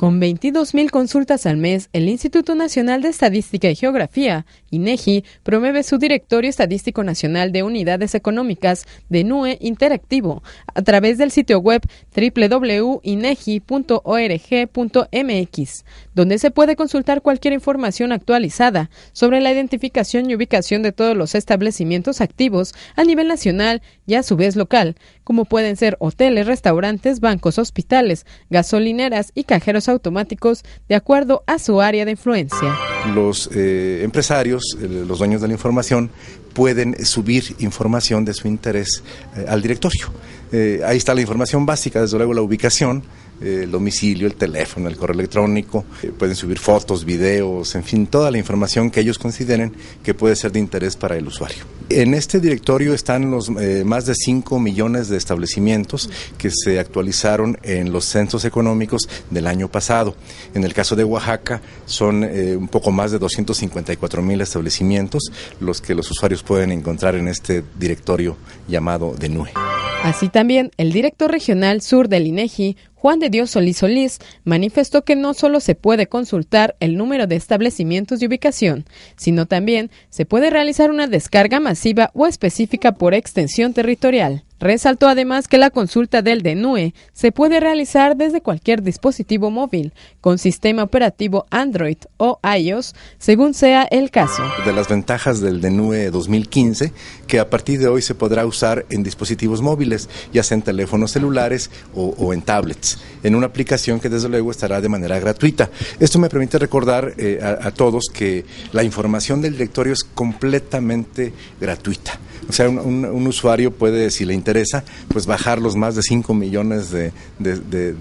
Con 22.000 consultas al mes, el Instituto Nacional de Estadística y Geografía, INEGI, e promueve su Directorio Estadístico Nacional de Unidades Económicas de NUE Interactivo a través del sitio web www.inegi.org.mx, donde se puede consultar cualquier información actualizada sobre la identificación y ubicación de todos los establecimientos activos a nivel nacional y a su vez local, como pueden ser hoteles, restaurantes, bancos, hospitales, gasolineras y cajeros automáticos de acuerdo a su área de influencia. Los eh, empresarios, eh, los dueños de la información, pueden subir información de su interés eh, al directorio. ahí está la información básica, desde luego la ubicación, el domicilio, el teléfono, el correo electrónico, eh, pueden subir fotos, videos, en fin, toda la información que ellos consideren que puede ser de interés para el usuario. En este directorio están los eh, más de 5 millones de establecimientos que se actualizaron en los censos económicos del año pasado. En el caso de Oaxaca son eh, un poco más de 254 mil establecimientos los que los usuarios pueden encontrar en este directorio llamado DENUE. Así también, el director regional sur del INEGI Juan de Dios Solís Solís manifestó que no solo se puede consultar el número de establecimientos de ubicación, sino también se puede realizar una descarga masiva o específica por extensión territorial. Resaltó además que la consulta del DENUE se puede realizar desde cualquier dispositivo móvil con sistema operativo Android o iOS, según sea el caso. De las ventajas del DENUE 2015, que a partir de hoy se podrá usar en dispositivos móviles, ya sea en teléfonos celulares o, en tablets, en una aplicación que desde luego estará de manera gratuita. Esto me permite recordar eh, a todos que la información del directorio es completamente gratuita. O sea, un, usuario puede, si le interesa, pues bajar los más de 5 millones de,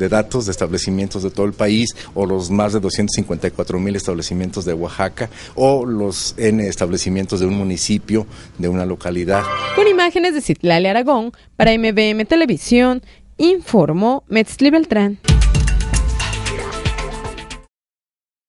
datos de establecimientos de todo el país, o los más de 254 mil establecimientos de Oaxaca, o los N establecimientos de un municipio, de una localidad. Con imágenes de Citlale Aragón, para MBM Televisión, informó Metzli Beltrán.